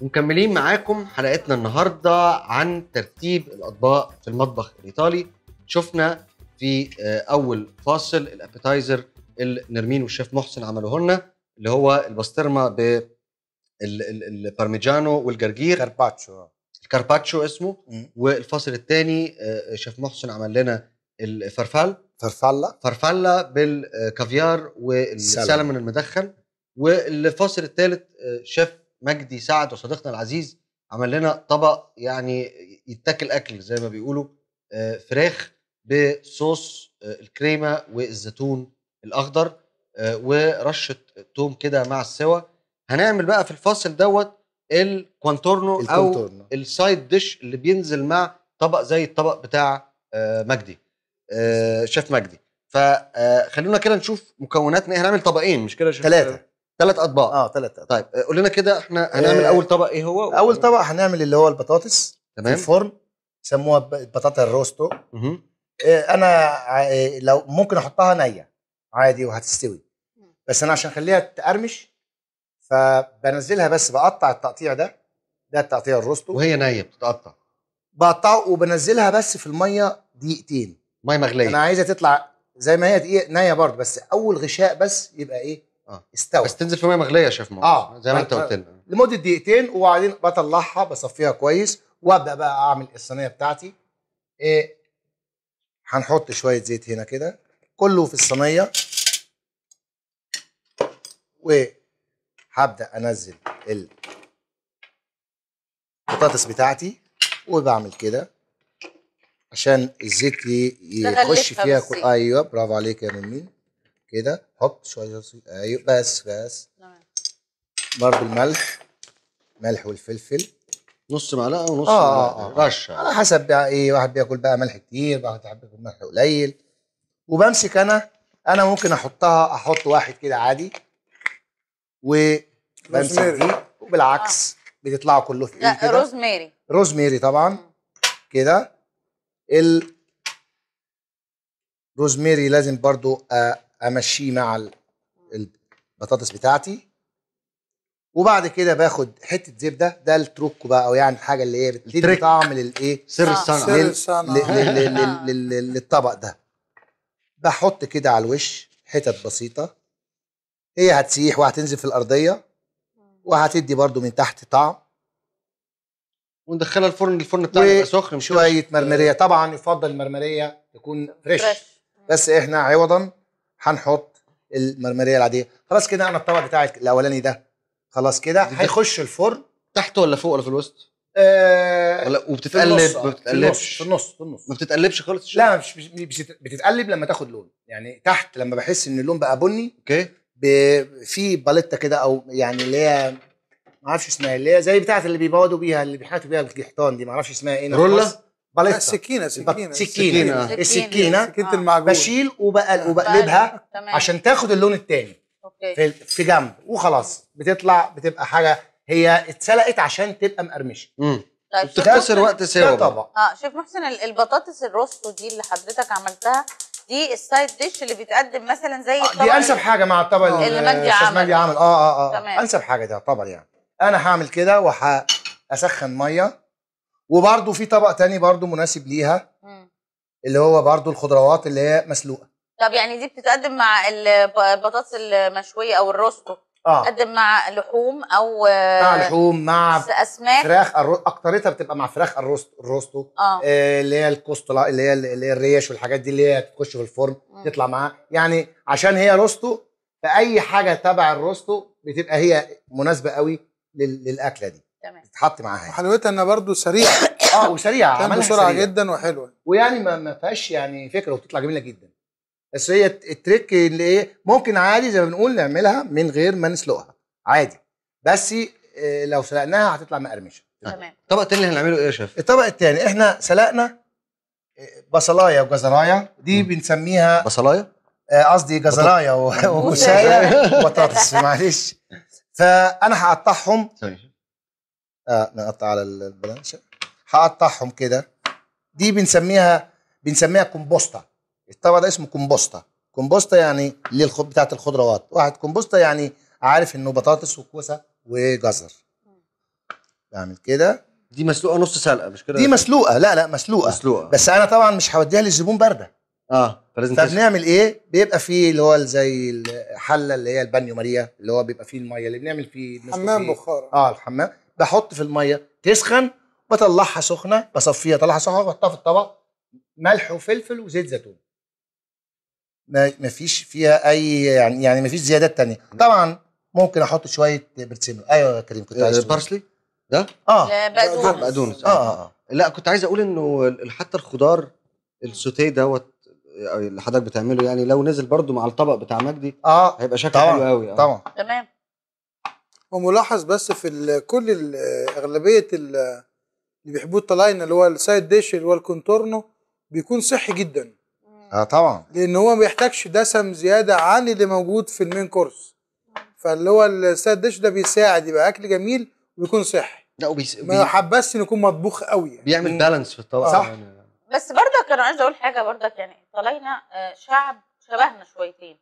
ومكملين معاكم حلقتنا النهارده عن ترتيب الاطباق في المطبخ الايطالي شفنا في آه، اول فاصل الابيتايزر اللي نرمين والشيف محسن عملوه لنا اللي هو البسطرمه بالبارميجانو والجرجير كارباتشو الكارباتشو اسمه والفاصل والفصل الثاني آه، شيف محسن عمل لنا الفرفال فرفله فرفله بالكافيار والسلمون المدخن والفصل الثالث آه، شيف مجدي سعد وصديقنا العزيز عمل لنا طبق يعني يتاكل اكل زي ما بيقولوا آه، فراخ بصوص آه، الكريمه والزيتون الاخضر ورشه توم كده مع السوا هنعمل بقى في الفصل دوت الكوانتورنو او السايد ديش اللي بينزل مع طبق زي الطبق بتاع مجدي شيف مجدي فخلونا كده نشوف مكوناتنا ايه هنعمل طبقين مش كده ثلاثه ثلاث اطباق اه ثلاث اطباق طيب آه، قول لنا كده احنا آه، هنعمل اول طبق ايه هو اول طبق هنعمل اللي هو البطاطس تمام في الفرن يسموها البطاطا الروستو مه. آه، انا لو ممكن احطها نيه عادي وهتستوي بس انا عشان اخليها تقرمش فبنزلها بس بقطع التقطيع ده ده التقطيع الروستو وهي نيه بتتقطع بقطعه وبنزلها بس في الميه دقيقتين ميه مغليه انا عايزها تطلع زي ما هي دقيقه نيه برضه بس اول غشاء بس يبقى ايه اه استوى بس تنزل في ميه مغليه يا شيف اه زي ما انت طيب، قلت لنا طيب. لمده دقيقتين وبعدين بطلعها بصفيها كويس وابدا بقى اعمل الصينيه بتاعتي ايه هنحط شويه زيت هنا كده كله في الصينيه وهبدا انزل البطاطس بتاعتي وبعمل كده عشان الزيت يخش فيها كل... ايوه برافو عليك يا منين كده حط شويه صغير ايوه بس بس تمام برضه الملح ملح والفلفل نص معلقه ونص آه معلقه آه،, آه رشه على حسب بقى ايه واحد بياكل بقى ملح كتير واحد بيحب ياكل ملح قليل وبمسك انا انا ممكن احطها احط واحد كده عادي وبمسك دي وبالعكس آه. بتطلعوا كله في إيه لا كده روز ميري طبعا كده ال روزماري لازم برضو آه، امشيه مع البطاطس بتاعتي وبعد كده باخد حته زبده ده التروكو بقى او يعني الحاجه اللي هي بتدي طعم للايه سر الصنعه للطبق ده بحط كده على الوش حتت بسيطه هي هتسيح وهتنزل في الارضيه وهتدي برده من تحت طعم وندخلها الفرن الفرن بتاعنا يبقى سخن شويه مرمريه طبعا يفضل المرمريه تكون فريش بس احنا عوضا هنحط المرمريه العاديه خلاص كده انا الطبق بتاعي الاولاني ده خلاص كده هيخش الفرن تحت ولا فوق ولا في الوسط آه ولا وبتتقلب في ما بتتقلبش في النص في النص ما بتتقلبش خالص لا مش بتتقلب لما تاخد لون يعني تحت لما بحس ان اللون بقى بني اوكي في باليتا كده او يعني اللي هي ما اعرفش اسمها اللي هي زي بتاعه اللي بيبودوا بيها اللي بيحاتوا بيها الحيطان دي ما اعرفش اسمها ايه رولا باليستا السكينه سكينه سكينه السكينه سكينه المعجون بشيل آه. وبقلبها طيب، عشان تاخد اللون التاني في في جنب وخلاص بتطلع بتبقى حاجه هي اتسلقت عشان تبقى مقرمشه طيب بتخسر وقت سوا طبعا اه شوف محسن البطاطس الروستو دي اللي حضرتك عملتها دي السايد ديش اللي بيتقدم مثلا زي آه دي انسب حاجه مع الطبق آه، اللي مجدي عمل مجدي عمل آه،, اه اه اه تمام. انسب حاجه ده طبعا يعني انا هعمل كده وهسخن ميه وبرده في طبق تاني برده مناسب ليها اللي هو برده الخضروات اللي هي مسلوقه طب يعني دي بتتقدم مع البطاطس المشويه او الروستو اه بتتقدم مع لحوم او مع لحوم مع اسماك فراخ اكترتها بتبقى مع فراخ الروستو الروستو آه. آه اللي هي الكوستلا اللي هي اللي هي الريش والحاجات دي اللي هي تخش في الفرن مم. تطلع معاها يعني عشان هي روستو فاي حاجه تبع الروستو بتبقى هي مناسبه قوي للاكله دي تمام تتحط معاها حلوتها انها برضو سريعه اه وسريعه عملها بسرعه جدا وحلوه ويعني ما فيهاش يعني فكره وبتطلع جميله جدا بس هي التريك اللي ايه ممكن عادي زي ما بنقول نعملها من غير ما نسلقها عادي بس آه، لو سلقناها هتطلع مقرمشه تمام الطبق التاني اللي هنعمله ايه يا شيف؟ الطبق التاني احنا سلقنا آه، بصلايه وجزرايه دي مم. بنسميها بصلايه؟ آه، قصدي جزرايه وكوسايه وبطاطس معلش فانا هقطعهم آه نقطع على البلانشر هقطعهم كده دي بنسميها بنسميها كومبوستا الطبق ده اسمه كومبوستا كومبوستا يعني للخب بتاعت الخضروات واحد كومبوستا يعني عارف انه بطاطس وكوسه وجزر بعمل كده دي مسلوقه نص سلقه مش كده دي مسلوقه لا لا مسلوقه مسلوقه بس انا طبعا مش هوديها للزبون بارده اه فلازم فبنعمل ايه بيبقى فيه اللي هو زي الحله اللي هي البانيو ماريا اللي هو بيبقى فيه الميه اللي بنعمل فيه حمام بخار اه الحمام بحط في الميه تسخن بطلعها سخنه بصفيها طلعها سخنه واحطها في الطبق ملح وفلفل وزيت زيتون ما فيش فيها اي يعني يعني ما فيش زيادات تانية طبعا ممكن احط شويه برسيم ايوه يا كريم كنت آه، عايز بارسلي ده اه بقدونس بقدونس آه،, آه. آه. لا كنت عايز اقول انه حتى الخضار السوتيه دوت آه، اللي حضرتك بتعمله يعني لو نزل برده مع الطبق بتاع مجدي اه هيبقى شكله حلو قوي اه طبعا تمام وملاحظ بس في كل اغلبيه اللي بيحبوه الطلاينه اللي هو السايد ديش اللي هو الكونتورنو بيكون صحي جدا اه طبعا لان هو ما بيحتاجش دسم زياده عن اللي موجود في المين كورس فاللي هو السايد ديش ده بيساعد يبقى اكل جميل ويكون صحي لا وبيس... ما حبس ان يكون مطبوخ قوي يعني. بيعمل بالانس في الطبق صح يعني. بس برضك انا عايز اقول حاجه برضك يعني طلعنا آه، شعب شبهنا شويتين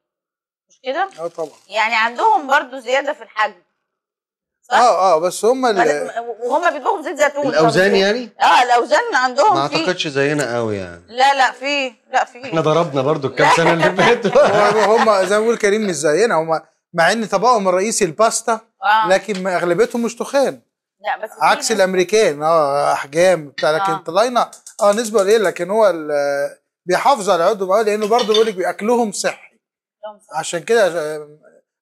مش كده؟ اه طبعا يعني عندهم برضو زياده في الحجم صح؟ اه اه بس هم ال وهم بيطبخوا بزيت زيتون الاوزان يعني؟ اه الاوزان عندهم ما اعتقدش زينا قوي يعني لا لا في لا في احنا ضربنا برضو الكام سنه اللي فاتوا هم زي ما بيقول كريم مش زينا هم مع ان طبقهم الرئيسي الباستا آه. لكن اغلبيتهم مش تخان لا بس عكس الامريكان اه احجام بتاع لكن آه. طلعنا اه نسبه قليله لكن هو بيحافظ على عدو لانه برضه بيقول لك باكلهم صحي عشان كده آه،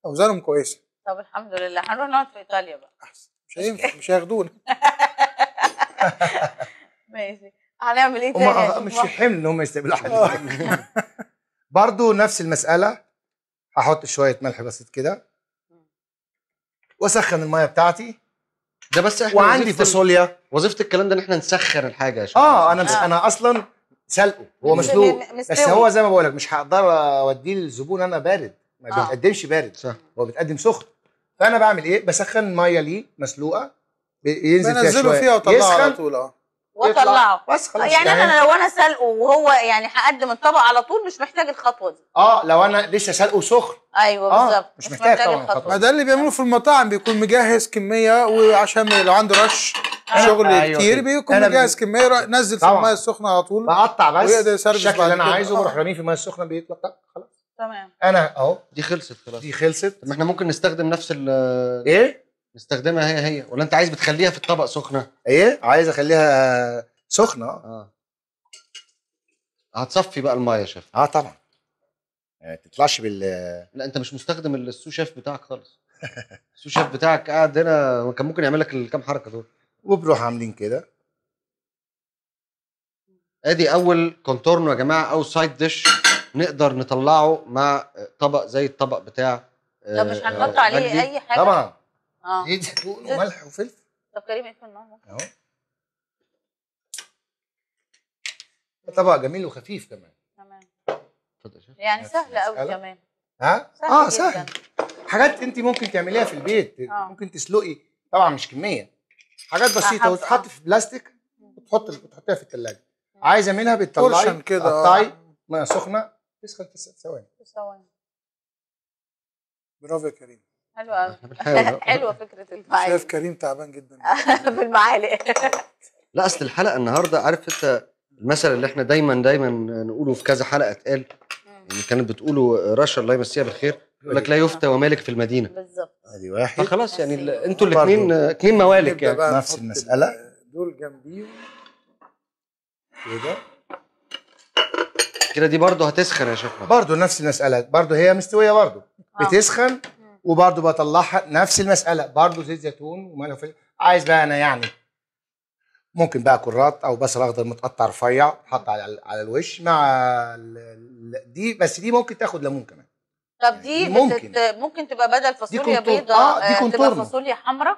اوزانهم كويسه طب الحمد لله هنروح نقعد في ايطاليا بقى احسن مش هينفع مش هياخدونا ماشي هنعمل ايه تاني؟ آه، مش حمل ان هم يستقبلوا حد آه. برضه نفس المساله هحط شويه ملح بسيط كده واسخن الميه بتاعتي ده بس احنا وعندي فاصوليا وظيفه الكلام ده ان احنا نسخن الحاجه عشان اه انا آه. انا اصلا سلقه هو مسلوق بس هو زي ما بقول لك مش هقدر اوديه للزبون انا بارد ما آه. بيتقدمش بارد صح. هو بيتقدم سخن فانا بعمل ايه بسخن ميه ليه مسلوقه ينزل فيها شويه فيها يسخن على طول اه واطلعه بس خلاص يعني, يعني انا لو انا سلقه وهو يعني هقدم الطبق على طول مش محتاج الخطوه دي اه لو انا لسه سلقه سخن ايوه آه بالظبط مش, محتاج, محتاج طبعا الخطوه ما ده اللي بيعملوه في المطاعم بيكون مجهز كميه وعشان لو عنده رش أيوة. شغل آه كتير بيكون مجهز كميه نزل في الميه السخنه على طول بقطع بس ويقدر يسرب الشكل اللي انا عايزه بروح آه. راميه في الميه السخنه بيطلع خلاص تمام انا اهو دي خلصت خلاص دي خلصت طب ما احنا ممكن نستخدم نفس ال ايه نستخدمها هي هي ولا انت عايز بتخليها في الطبق سخنه ايه عايز اخليها سخنه اه هتصفي بقى المايه يا شيف اه طبعا ما تطلعش بال لا انت مش مستخدم السو شيف بتاعك خالص السو شيف بتاعك قاعد هنا كان ممكن يعمل لك الكام حركه دول وبروح عاملين كده ادي اول كونتورنو يا جماعه او سايد ديش نقدر نطلعه مع طبق زي الطبق بتاع طب مش آه، هنحط عليه اي حاجه طبعا اه إيه زيت زيتون وملح وفلفل طب كريم اقفل النار اهو طبق جميل وخفيف كمان تمام يعني سهل قوي كمان ها سهل اه سهل حاجات انت ممكن تعمليها في البيت آه. ممكن تسلقي طبعا مش كميه حاجات آه، بسيطه وتتحط في بلاستيك وتحطي وتحطيها في الثلاجه عايزه منها بتطلعي كده قطعي آه. ميه سخنه بس خلت ثواني ثواني برافو يا كريم حلوة قوي حلوة فكرة المعالي شايف كريم تعبان جدا في المعالي لا اصل الحلقة النهاردة عارف انت المثل اللي احنا دايما دايما نقوله في كذا حلقة اتقال يعني كانت بتقوله رشا الله يمسيها بالخير يقول لك لا يفتى ومالك في المدينه بالظبط ادي واحد فخلاص يعني انتوا الاثنين اثنين موالك يعني نفس المساله دول جنبيهم كده إيه المشكله دي برضه هتسخن يا شيخ برضه نفس المساله برضه هي مستويه برضه آه. بتسخن وبرضه بطلعها نفس المساله برضه زيت زيتون وملح عايز بقى انا يعني ممكن بقى كرات او بصل اخضر متقطع رفيع حط على على الوش مع دي بس دي ممكن تاخد ليمون كمان طب دي يعني ممكن ممكن تبقى بدل فاصوليا بيضاء آه دي آه، تبقى فاصوليا حمراء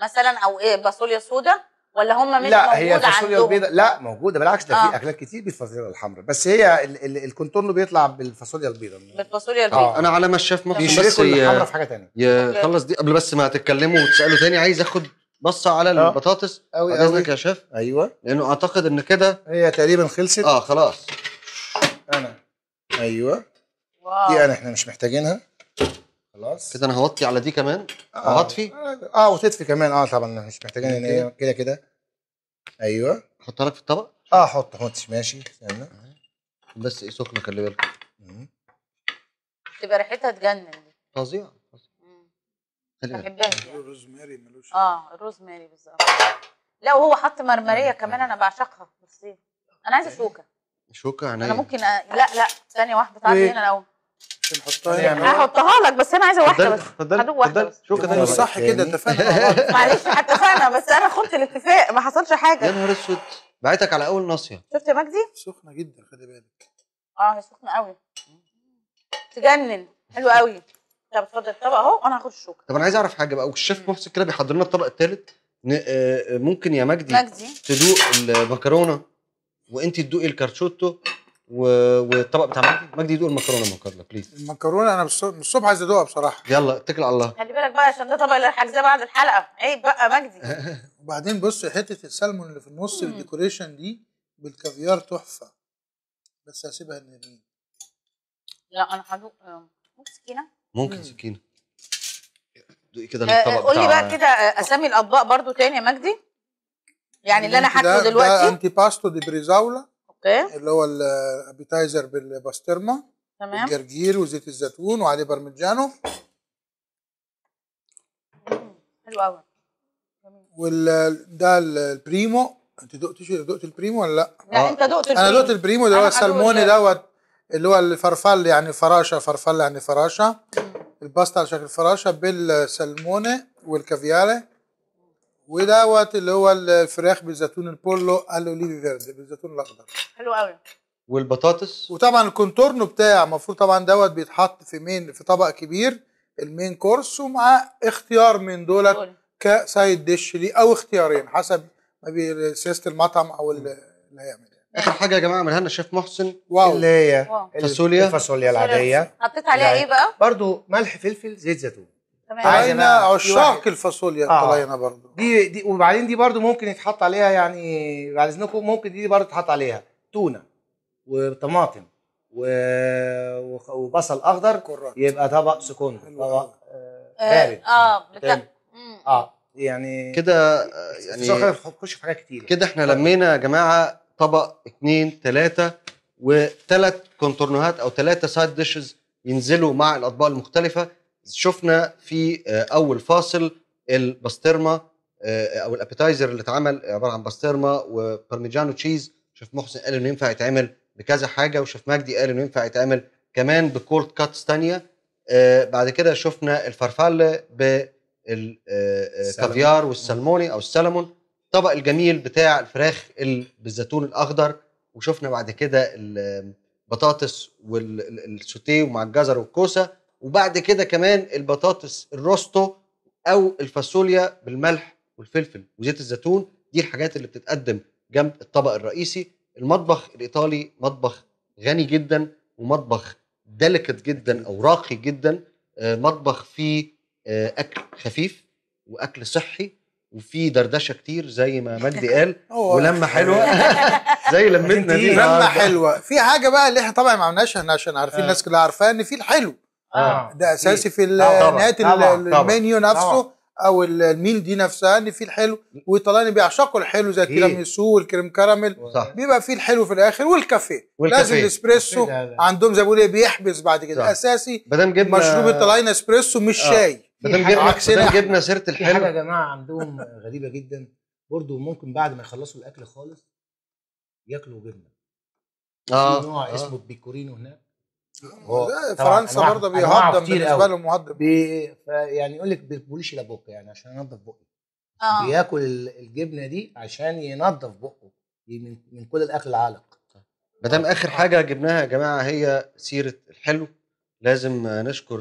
مثلا او ايه فاصوليا سوداء ولا هم مش لا هي الفاصوليا البيضاء لا موجوده بالعكس ده آه. في اكلات كتير بالفاصوليا الحمراء بس هي ال ال الكونتورن بيطلع بالفاصوليا البيضاء بالفاصوليا آه. البيضاء آه. انا على ما الشيف مصر بس الحمراء في حاجه ثانيه خلص دي قبل بس ما تتكلموا وتسالوا تاني عايز اخد بصه على آه. البطاطس قوي اذنك يا شيف ايوه لانه اعتقد ان كده هي تقريبا خلصت اه خلاص انا ايوه واو. دي انا احنا مش محتاجينها خلاص كده انا هوطي على دي كمان آه. هطفي اه, آه، وتطفي كمان اه طبعا مش محتاجين ان هي كده كده ايوه احطها لك في الطبق اه حط حط ماشي استنى بس ايه سخنه خلي بالك تبقى ريحتها تجنن دي فظيعه بحبها ماري ملوش اه الروز ماري بالظبط لا وهو حط مرمريه أيوة. كمان انا بعشقها بصي انا عايزه أيوة. شوكه شوكه عينيا انا ممكن أ... لا لا ثانيه واحده تعالي إيه؟ هنا الاول نحطها يعني. هحطها لك بس انا عايزه واحده بس هدوق واحده بس شو كده صح كده اتفقنا معلش اتفقنا بس انا خدت الاتفاق ما حصلش حاجه يا نهار اسود بعتك على اول ناصيه شفت يا مجدي سخنه جدا خلي بالك اه هي سخنه قوي تجنن حلو قوي طب اتفضل الطبق اهو انا هاخد الشوكه طب انا عايز اعرف حاجه بقى والشيف محسن كده بيحضر لنا الطبق الثالث آه، ممكن يا مجدي مجدي تدوق المكرونه وانت تدوقي الكارتشوتو والطبق بتاع مجدي مجدي يدوق المكرونه من فضلك بليز المكرونه انا مش الصبح عايز ادوقها بصراحه يلا اتكل على الله خلي بالك بقى عشان ده طبق الحجزه بعد الحلقه عيب بقى مجدي وبعدين بص حته السلمون اللي في النص الديكوريشن دي بالكافيار تحفه بس هسيبها لنرمين لا انا هدوق آه، ممكن سكينه ممكن سكينه دوقي كده آه، الطبق قول لي بقى كده آه، اسامي الاطباق برضو تاني يا مجدي يعني اللي انا هاكله دلوقتي ده انتي باستو دي بريزاولا اوكي اللي هو الابيتايزر بالباسترما تمام الجرجير وزيت الزيتون وعليه بارميجانو حلو قوي وال ده البريمو انت دقتش دقت البريمو ولا لا؟ لا لا انت دقت البريمو انا دقت البريمو اللي هو السلموني دوت اللي هو الفرفل يعني فراشه فرفل يعني فراشه الباستا على شكل فراشه بالسلموني والكافياري ودوت اللي هو الفراخ بالزيتون البولو الاوليفي فيردي بالزيتون الاخضر حلو قوي والبطاطس وطبعا الكونتورنو بتاع المفروض طبعا دوت بيتحط في مين في طبق كبير المين كورس ومعاه اختيار من دولت كسايد ديش ليه او اختيارين حسب ما سياسه المطعم او اللي هيعمل يعني. اخر حاجه يا جماعه عملها لنا الشيف محسن واو اللي هي الفاصوليا الفاصوليا العاديه حطيت عليها ايه بقى برضو ملح فلفل زيت زيتون طلعنا عشاق الفاصوليا آه. طلعنا برضو دي دي وبعدين دي برضو ممكن يتحط عليها يعني بعد اذنكم ممكن دي برضو تتحط عليها تونه وطماطم و... وبصل اخضر كرات. يبقى طبق سكون طبق آه، آه، بارد اه اه, آه. يعني كده آه، يعني خش في حاجات كتير كده احنا لمينا يا جماعه طبق اثنين ثلاثه وثلاث كونتورنوهات او ثلاثه سايد ديشز ينزلوا مع الاطباق المختلفه شفنا في آه، اول فاصل البسطرمه آه، او الابيتايزر اللي اتعمل عباره عن بسطرمه وبارميجانو تشيز شيف محسن قال انه ينفع يتعمل بكذا حاجه وشيف مجدي قال انه ينفع يتعمل كمان بكولد كاتس ثانيه آه، بعد كده شفنا الفرفله بالكافيار والسلموني او السلمون الطبق الجميل بتاع الفراخ بالزيتون الاخضر وشفنا بعد كده البطاطس والسوتيه ومع الجزر والكوسه وبعد كده كمان البطاطس الروستو او الفاصوليا بالملح والفلفل وزيت الزيتون دي الحاجات اللي بتتقدم جنب الطبق الرئيسي المطبخ الايطالي مطبخ غني جدا ومطبخ دلكت جدا او راقي جدا آه، مطبخ فيه آه، اكل خفيف واكل صحي وفي دردشه كتير زي ما مجدي قال ولمه حلوه زي لمتنا دي لما حلوه في حاجه بقى اللي احنا طبعا ما عملناش احنا عشان عارفين آه. الناس كلها عارفاها ان في الحلو آه. آه. ده اساسي في نهايه المنيو نفسه طبعا. او الميل دي نفسها ان في الحلو والايطاليان بيعشقوا الحلو زي التيراميسو والكريم كراميل صح. بيبقى فيه الحلو في الاخر والكافيه لازم الاسبريسو عندهم زي ما بيقولوا إيه، بيحبس بعد كده صح. اساسي جبنا مشروب ايطاليان اسبريسو مش آه. شاي مدام جبنا جبنا سيره الحلو حاجه يا جماعه عندهم غريبه جدا برضو ممكن بعد ما يخلصوا الاكل خالص ياكلوا جبنه اه نوع آه. اسمه البيكورينو هناك فرنسا برضه بيهضم بالنسبه لهم مهضم بي يعني يقول لك بيقوليش الى بقي يعني عشان ينظف بقه آه. بياكل الجبنه دي عشان ينضف بقه من من كل الاكل العالق ما دام اخر حاجه جبناها يا جماعه هي سيره الحلو لازم نشكر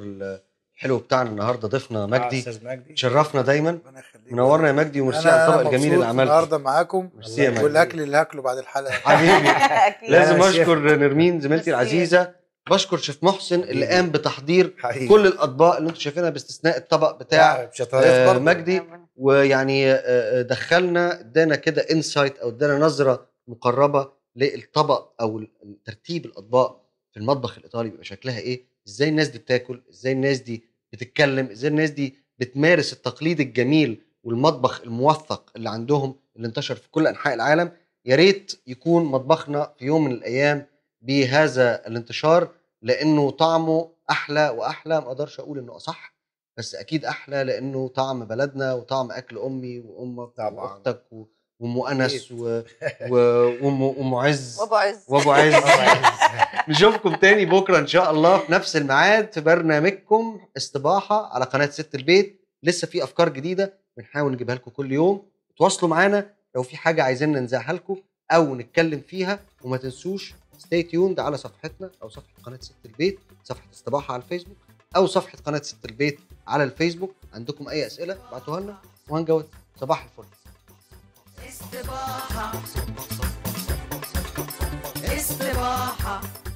الحلو بتاعنا النهارده ضيفنا آه، مجدي شرفنا دايما منورنا يا مجدي وميرسي على الطبق الجميل اللي عملته النهارده معاكم والاكل اللي هاكله بعد الحلقه حبيبي لازم اشكر نرمين زميلتي العزيزه بشكر شيف محسن اللي قام بتحضير حقيقي. كل الاطباق اللي انتم شايفينها باستثناء الطبق بتاع آه مجدي ويعني آه، آه، دخلنا ادانا كده انسايت او ادانا نظره مقربه للطبق او ترتيب الاطباق في المطبخ الايطالي بيبقى شكلها ايه ازاي الناس دي بتاكل ازاي الناس دي بتتكلم ازاي الناس دي بتمارس التقليد الجميل والمطبخ الموثق اللي عندهم اللي انتشر في كل انحاء العالم يا ريت يكون مطبخنا في يوم من الايام بهذا الانتشار لانه طعمه احلى واحلى ما اقدرش اقول انه اصح بس اكيد احلى لانه طعم بلدنا وطعم اكل امي وامك طبعا. واختك وام انس وام ام عز وابو عز وابو عز نشوفكم تاني بكره ان شاء الله في نفس الميعاد في برنامجكم استباحه على قناه ست البيت لسه في افكار جديده بنحاول نجيبها لكم كل يوم تواصلوا معانا لو في حاجه عايزين ننزعها لكم او نتكلم فيها وما تنسوش ستي تيوند على صفحتنا او صفحه قناه ست البيت صفحه استباحه على الفيسبوك او صفحه قناه ست البيت على الفيسبوك عندكم اي اسئله ابعتوها لنا وهنجاوب صباح الفل استباحه استباحه